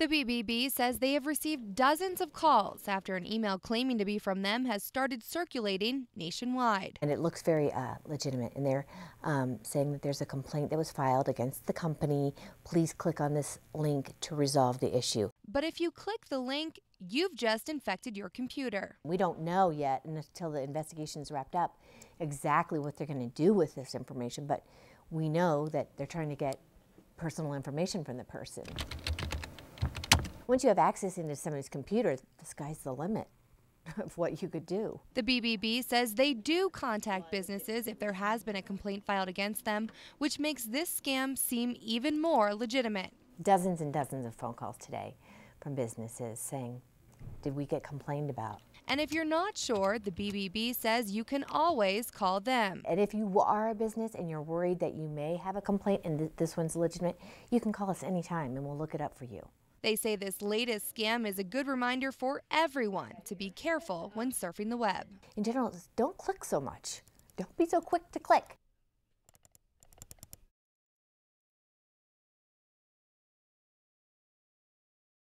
The BBB says they have received dozens of calls after an email claiming to be from them has started circulating nationwide. And it looks very uh, legitimate. And they're um, saying that there's a complaint that was filed against the company. Please click on this link to resolve the issue. But if you click the link, you've just infected your computer. We don't know yet until the investigation is wrapped up exactly what they're going to do with this information, but we know that they're trying to get personal information from the person once you have access into someone's computer, the sky's the limit of what you could do. The BBB says they do contact businesses if there has been a complaint filed against them, which makes this scam seem even more legitimate. Dozens and dozens of phone calls today from businesses saying, Did we get complained about? And if you're not sure, the BBB says you can always call them. And if you are a business and you're worried that you may have a complaint and th this one's legitimate, you can call us anytime and we'll look it up for you. They say this latest scam is a good reminder for everyone to be careful when surfing the web. In general, don't click so much. Don't be so quick to click.